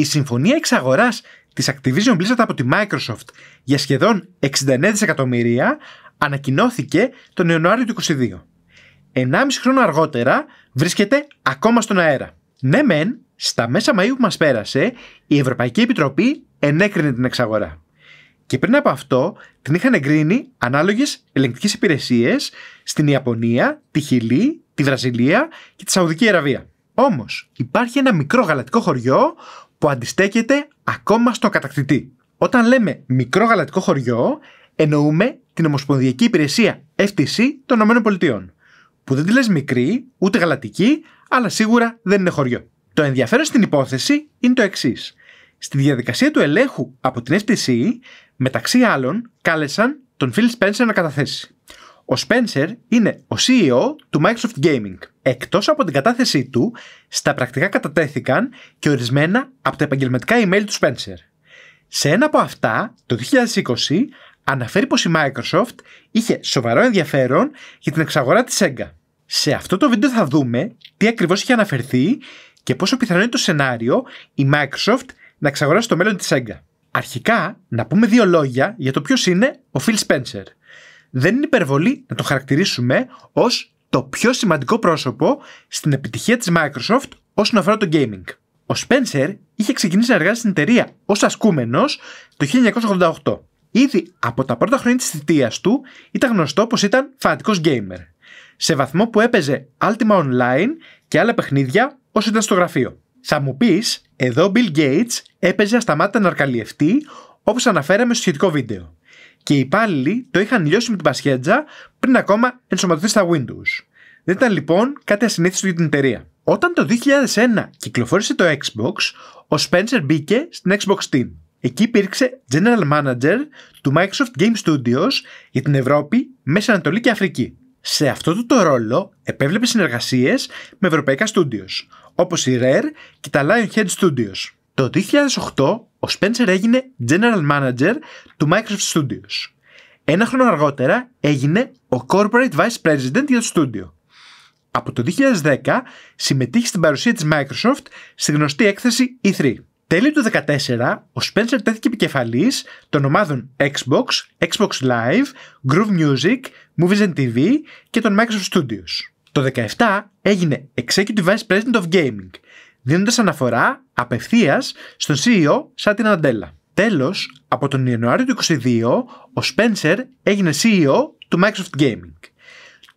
η συμφωνία εξαγοράς της Activision Blizzard από τη Microsoft για σχεδόν 69 δισεκατομμυρία ανακοινώθηκε τον Ιανουάριο του 2022. 1,5 χρόνο αργότερα βρίσκεται ακόμα στον αέρα. Ναι μεν, στα μέσα Μαΐου που μας πέρασε, η Ευρωπαϊκή Επιτροπή ενέκρινε την εξαγορά. Και πριν από αυτό, την είχαν εγκρίνει ανάλογες ελεγκτικές υπηρεσίες στην Ιαπωνία, τη Χιλή, τη Βραζιλία και τη Σαουδική Αραβία. Όμως, υπάρχει ένα μικρό γαλατικό χωριό που αντιστέκεται ακόμα στο κατακτητή. Όταν λέμε μικρό γαλατικό χωριό, εννοούμε την Ομοσπονδιακή Υπηρεσία FTC των ΗΠΑ. Που δεν τη λες μικρή, ούτε γαλατική, αλλά σίγουρα δεν είναι χωριό. Το ενδιαφέρον στην υπόθεση είναι το εξής. Στη διαδικασία του ελέγχου από την FTC, μεταξύ άλλων, κάλεσαν τον Φίλ Σπένσερ να καταθέσει. Ο Spencer είναι ο CEO του Microsoft Gaming. Εκτός από την κατάθεσή του, στα πρακτικά κατατέθηκαν και ορισμένα από τα επαγγελματικά email του Spencer. Σε ένα από αυτά, το 2020, αναφέρει πως η Microsoft είχε σοβαρό ενδιαφέρον για την εξαγορά της Sega. Σε αυτό το βίντεο θα δούμε τι ακριβώς είχε αναφερθεί και πόσο πιθανό είναι το σενάριο η Microsoft να εξαγοράσει το μέλλον της Sega. Αρχικά, να πούμε δύο λόγια για το ποιος είναι ο Phil Spencer δεν είναι υπερβολή να το χαρακτηρίσουμε ως το πιο σημαντικό πρόσωπο στην επιτυχία της Microsoft όσον αφορά το gaming. Ο Spencer είχε ξεκινήσει να εργάζεται στην εταιρεία ως ασκούμενος το 1988. Ήδη από τα πρώτα χρόνια της θητείας του ήταν γνωστό πως ήταν φανατικός gamer, σε βαθμό που έπαιζε Ultima Online και άλλα παιχνίδια όσο ήταν στο γραφείο. Θα μου πεις, εδώ ο Bill Gates έπαιζε ασταμάτητα να αρκαλιευτεί, όπως αναφέραμε στο σχετικό βίντεο και οι υπάλληλοι το είχαν λιώσει με την πασχέτζα πριν ακόμα ενσωματωθεί στα Windows. Δεν ήταν λοιπόν κάτι ασυνήθιστο για την εταιρεία. Όταν το 2001 κυκλοφόρησε το Xbox, ο Spencer μπήκε στην Xbox Team. Εκεί υπήρξε General Manager του Microsoft Game Studios για την Ευρώπη, Μέση Ανατολή και Αφρική. Σε αυτό το ρόλο επέβλεπε συνεργασίες με ευρωπαϊκά studios, όπως η Rare και τα Lionhead Studios. Το 2008 ο Spencer έγινε General Manager του Microsoft Studios. Ένα χρόνο αργότερα έγινε ο Corporate Vice President για το Studio. Από το 2010 συμμετείχε στην παρουσία της Microsoft στη γνωστή έκθεση E3. Τέλειο του 2014, ο Spencer τέθηκε επικεφαλής των ομάδων Xbox, Xbox Live, Groove Music, Movies and TV και των Microsoft Studios. Το 2017 έγινε Executive Vice President of Gaming δίνοντας αναφορά απευθείας στον CEO την Αντέλα. Τέλος, από τον Ιανουάριο του 2022, ο Σπένσερ έγινε CEO του Microsoft Gaming.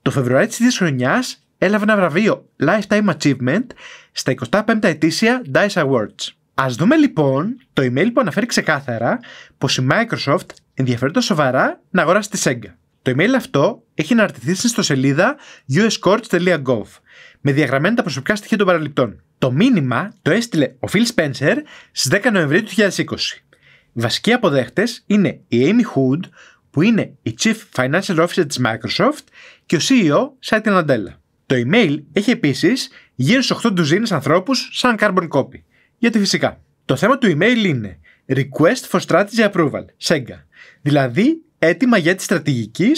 Το Φεβρουάριο της ίδιας χρονιάς έλαβε ένα βραβείο Lifetime Achievement στα 25η ετήσια DICE Awards. Ας δούμε λοιπόν το email που αναφέρει ξεκάθαρα πως η Microsoft ενδιαφέρεται σοβαρά να αγοράσει τη Sega. Το email αυτό έχει αναρτηθεί στην ιστοσελίδα uscourts.gov με διαγραμμένα τα προσωπικά στοιχεία των παραληπτών. Το μήνυμα το έστειλε ο Phil Spencer στις 10 Νοεμβρίου του 2020. Οι βασικοί αποδέχτες είναι η Amy Hood, που είναι η Chief Financial Officer της Microsoft και ο CEO Satya Nadella. Το email έχει επίσης γύρω στους 8 ντουζίνες ανθρώπους σαν carbon copy. Γιατί φυσικά. Το θέμα του email είναι Request for Strategy Approval, SEGA. Δηλαδή, έτοιμα για τη στρατηγική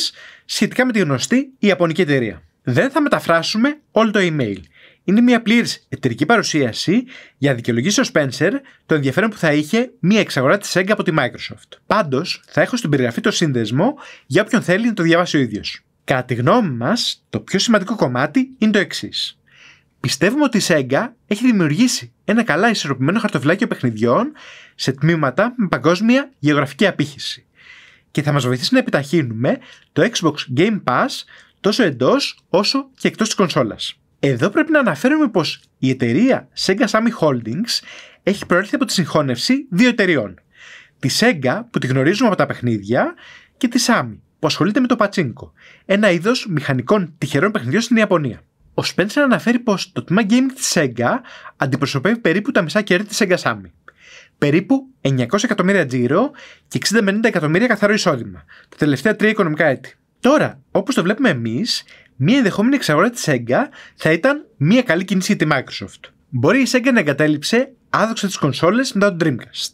σχετικά με τη γνωστή Ιαπωνική εταιρεία δεν θα μεταφράσουμε όλο το email. Είναι μια πλήρης εταιρική παρουσίαση για να δικαιολογήσει ο Spencer το ενδιαφέρον που θα είχε μια εξαγορά της SEGA από τη Microsoft. Πάντως, θα έχω στην περιγραφή το σύνδεσμο για όποιον θέλει να το διαβάσει ο ίδιος. Κατά τη γνώμη μας, το πιο σημαντικό κομμάτι είναι το εξής. Πιστεύουμε ότι η SEGA έχει δημιουργήσει ένα καλά ισορροπημένο χαρτοφυλάκιο παιχνιδιών σε τμήματα με παγκόσμια γεωγραφική απήχηση και θα μας βοηθήσει να επιταχύνουμε το Xbox Game Pass τόσο εντός όσο και εκτός της κονσόλας. Εδώ πρέπει να αναφέρουμε πως η εταιρεία Sega Sammy Holdings έχει προέρχεται από τη συγχώνευση δύο εταιρεών. Τη Sega που τη γνωρίζουμε από τα παιχνίδια και τη Sammy που ασχολείται με το πατσίνκο, ένα είδος μηχανικών τυχερών παιχνιδιών στην Ιαπωνία. Ο Spencer αναφέρει πως το τμήμα gaming της Sega αντιπροσωπεύει περίπου τα μισά κέρδη της Sega Sammy. Περίπου 900 εκατομμύρια τζίρο και 60 90 εκατομμύρια καθαρό εισόδημα, τα τελευταία τρία οικονομικά έτη. Τώρα, όπως το βλέπουμε εμείς, μια ενδεχόμενη εξαγορά της Sega θα ήταν μια καλή κίνηση για τη Microsoft. Μπορεί η Sega να εγκατέλειψε άδοξα τις κονσόλες μετά τον Dreamcast.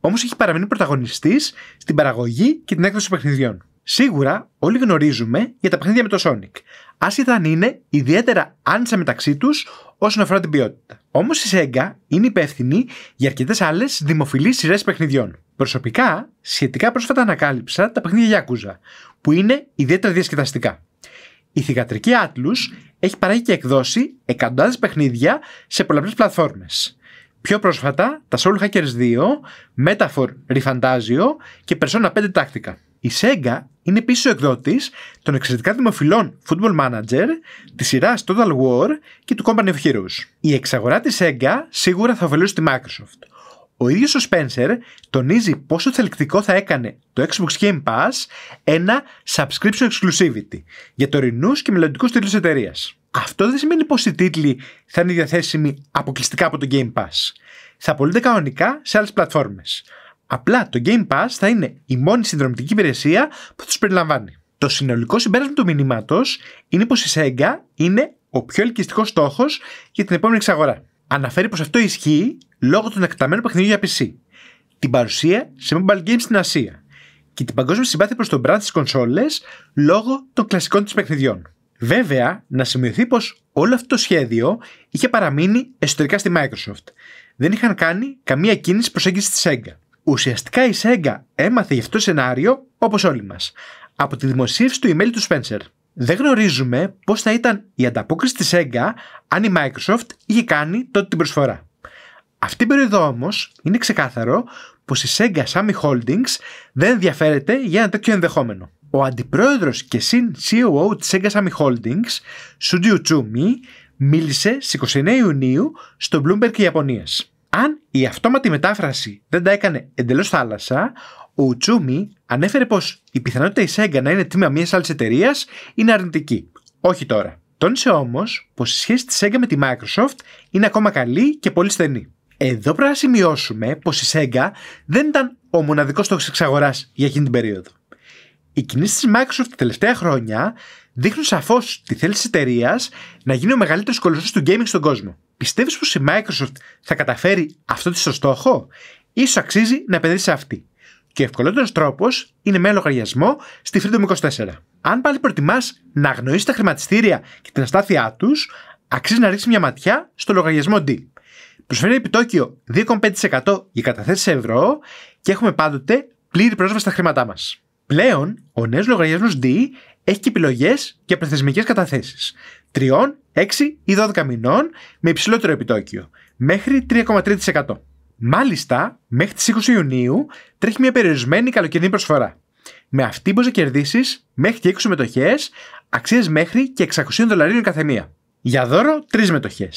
Όμως έχει παραμείνει πρωταγωνιστής στην παραγωγή και την έκδοση παιχνιδιών. Σίγουρα όλοι γνωρίζουμε για τα παιχνίδια με το Sonic, άσχετα αν είναι ιδιαίτερα άνισα μεταξύ τους όσον αφορά την ποιότητα. Όμως η Sega είναι υπεύθυνη για αρκετές άλλες δημοφιλείς σειρές παιχνιδιών. Προσωπικά, σχετικά πρόσφατα ανακάλυψα τα παιχνίδια Yakuza, που είναι ιδιαίτερα διασκεδαστικά. Η θηγατρική Atlus έχει παράγει και εκδώσει εκατοντάδες παιχνίδια σε πολλαπλές πλατφόρμες. Πιο πρόσφατα, τα Soul Hackers 2, Metaphor ReFantasio και Persona 5 Tactica. Η Sega είναι επίση ο εκδότης των εξαιρετικά δημοφιλών Football Manager, της σειράς Total War και του Company of Heroes. Η εξαγορά της Sega σίγουρα θα ωφελούσε τη Microsoft. Ο ίδιος ο Spencer τονίζει πόσο θελκτικό θα έκανε το Xbox Game Pass ένα subscription exclusivity για τωρινούς και μελλοντικούς τίτλους εταιρείας. Αυτό δεν σημαίνει πως οι τίτλοι θα είναι διαθέσιμοι αποκλειστικά από το Game Pass. Θα απολύνται κανονικά σε άλλες πλατφόρμες. Απλά το Game Pass θα είναι η μόνη συνδρομητική υπηρεσία που τους περιλαμβάνει. Το συνολικό συμπέρασμα του μηνύματος είναι πως η Sega είναι ο πιο ελκυστικός στόχος για την επόμενη εξαγορά. Αναφέρει πως αυτό ισχύει λόγω των εκταμένων παιχνιδιών για PC, την παρουσία σε mobile games στην Ασία και την παγκόσμια συμπάθεια προς τον brand στι κονσόλες λόγω των κλασικών της παιχνιδιών. Βέβαια, να σημειωθεί πως όλο αυτό το σχέδιο είχε παραμείνει εσωτερικά στη Microsoft. Δεν είχαν κάνει καμία κίνηση προσέγγισης της Sega. Ουσιαστικά η Sega έμαθε γι' αυτό το σενάριο όπως όλοι μας. Από τη δημοσίευση του email του Spencer. Δεν γνωρίζουμε πώς θα ήταν η ανταπόκριση της Sega αν η Microsoft είχε κάνει τότε την προσφορά. Αυτή την περίοδο όμως είναι ξεκάθαρο πως η Sega Sammy Holdings δεν ενδιαφέρεται για ένα τέτοιο ενδεχόμενο. Ο αντιπρόεδρος και συν ceo της Sega Sammy Holdings, Σούντιου Τσούμι, μίλησε στις 29 Ιουνίου στο Bloomberg Ιαπωνίας. Αν η αυτόματη μετάφραση δεν τα έκανε εντελώς θάλασσα, ο Τσούμι ανέφερε πως η πιθανότητα η Σέγγα να είναι τμήμα μιας άλλης εταιρείας είναι αρνητική. Όχι τώρα. Τόνισε όμως πως η σχέση της Σέγγα με τη Microsoft είναι ακόμα καλή και πολύ στενή. Εδώ πρέπει να σημειώσουμε πως η Σέγγα δεν ήταν ο μοναδικός στόχο εξαγοράς για εκείνη την περίοδο. Οι κινήσεις της Microsoft τα τελευταία χρόνια δείχνουν σαφώς τη θέληση της εταιρείας να γίνει ο μεγαλύτερος κολοσσός του gaming στον κόσμο. Πιστεύεις πως η Microsoft θα καταφέρει αυτό τη στο στόχο, ίσως αξίζει να επενδύσει αυτή. Και ο ευκολότερος τρόπος είναι με λογαριασμό στη Freedom 24. Αν πάλι προτιμάς να αγνοήσεις τα χρηματιστήρια και την αστάθειά τους, αξίζει να ρίξεις μια ματιά στο λογαριασμό D. Προσφέρει επιτόκιο 2,5% για καταθέσεις σε ευρώ και έχουμε πάντοτε πλήρη πρόσβαση στα χρήματά μας. Πλέον, ο νέος λογαριασμός D έχει και επιλογές και προθεσμικές καταθέσεις. 3, 6 ή 12 μηνών με υψηλότερο επιτόκιο. Μέχρι 3,3%. Μάλιστα, μέχρι τις 20 Ιουνίου τρέχει μια περιορισμένη καλοκαιρινή προσφορά. Με αυτή μπορείς να κερδίσεις μέχρι και 20 μετοχέ, αξίες μέχρι και 600 δολαρίων καθεμία. Για δώρο, 3 μετοχέ.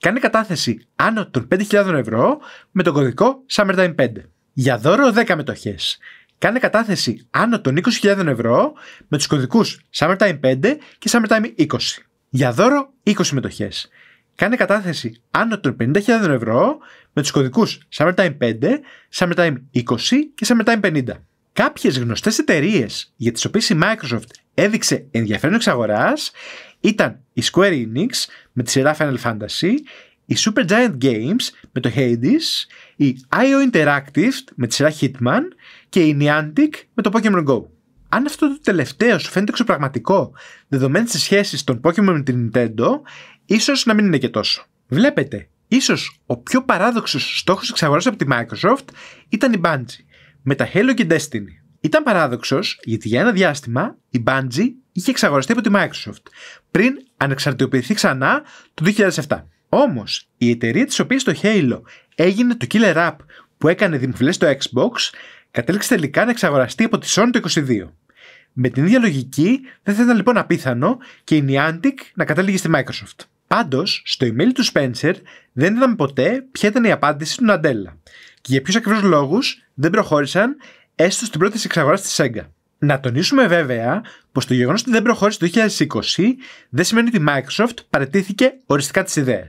Κάνει κατάθεση άνω των 5.000 ευρώ με τον κωδικό Summertime 5. Για δώρο 10 μετοχές. Κάνε κατάθεση άνω των 20.000 ευρώ με τους κωδικούς Summertime 5 και Summertime 20. Για δώρο 20 μετοχές. Κάνε κατάθεση άνω των 50.000 ευρώ με τους κωδικούς Summertime 5, Summertime 20 και Summertime 50. Κάποιες γνωστές εταιρείες για τις οποίες η Microsoft έδειξε ενδιαφέρον εξαγοράς ήταν η Square Enix με τη σειρά Final Fantasy, η Supergiant Games με το Hades, η IO Interactive με τη σειρά Hitman και η Niantic με το Pokemon Go. Αν αυτό το τελευταίο σου φαίνεται εξωπραγματικό, δεδομένης της σχέσης των Pokemon με την Nintendo, ίσως να μην είναι και τόσο. Βλέπετε, ίσως ο πιο παράδοξος στόχος εξαγοράς από τη Microsoft ήταν η Bungie, με τα Halo και Destiny. Ήταν παράδοξος γιατί για ένα διάστημα η Bungie είχε εξαγοραστεί από τη Microsoft, πριν ανεξαρτητοποιηθεί ξανά το 2007. Όμω, η εταιρεία τη οποία το Halo έγινε το killer app που έκανε δημοφιλές στο Xbox, κατέληξε τελικά να εξαγοραστεί από τη Sony το 22. Με την ίδια λογική, δεν θα ήταν λοιπόν απίθανο και η Niantic να κατέληγε στη Microsoft. Πάντως, στο email του Spencer δεν είδαμε ποτέ ποια ήταν η απάντηση του Ναντέλα και για ποιους ακριβώς λόγους δεν προχώρησαν έστω στην πρώτη εξαγορά τη Sega. Να τονίσουμε βέβαια πως το γεγονός ότι δεν προχώρησε το 2020 δεν σημαίνει ότι η Microsoft παρετήθηκε οριστικά τις ιδέες.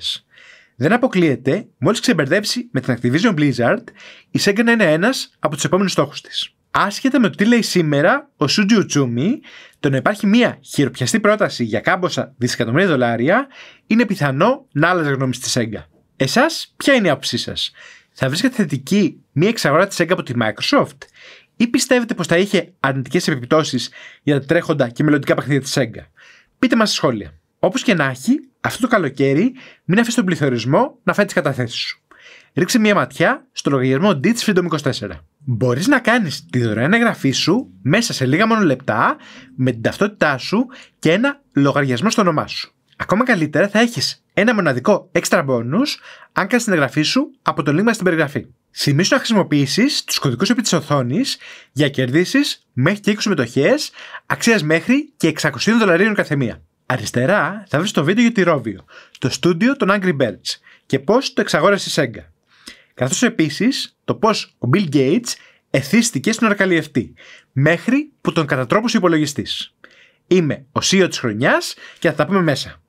Δεν αποκλείεται, μόλις ξεμπερδέψει με την Activision Blizzard, η Sega να είναι ένας από τους επόμενους στόχους της. Άσχετα με το τι λέει σήμερα ο Σούτζι Ουτσούμι, το να υπάρχει μια χειροπιαστή πρόταση για κάμποσα δισεκατομμύρια δολάρια είναι πιθανό να άλλαζε γνώμη στη Sega. Εσάς, ποια είναι η άποψή σας, Θα βρίσκεται θετική μια εξαγορά της Sega από τη Microsoft, ή πιστεύετε πως θα είχε αρνητικές επιπτώσεις για τα τρέχοντα και μελλοντικά παιχνίδια της Sega. Πείτε μας σχόλια. Όπως και να έχει, αυτό το καλοκαίρι μην αφήσεις τον πληθωρισμό να φάει τις καταθέσεις σου. Ρίξε μια ματιά στο λογαριασμό Ditch Freedom 24. Μπορείς να κάνεις τη δωρεάν εγγραφή σου μέσα σε λίγα μόνο λεπτά με την ταυτότητά σου και ένα λογαριασμό στο όνομά σου. Ακόμα καλύτερα θα έχεις ένα μοναδικό extra bonus αν κάνεις την εγγραφή σου από το link μας στην περιγραφή. Θυμήσου να χρησιμοποιήσεις τους κωδικούς επί της οθόνης για κερδίσεις μέχρι και 20 μετοχέ αξίας μέχρι και 600 δολαρίων καθεμία. Αριστερά θα βρεις το βίντεο για τη Ρόβιο, το στούντιο των Angry Birds και πώς το εξαγόρασε η Sega. Καθώς επίσης το πώς ο Bill Gates εθίστηκε στον αρκαλιευτή μέχρι που τον κατατρόπωσε ο υπολογιστής. Είμαι ο CEO της χρονιάς και θα τα πούμε μέσα.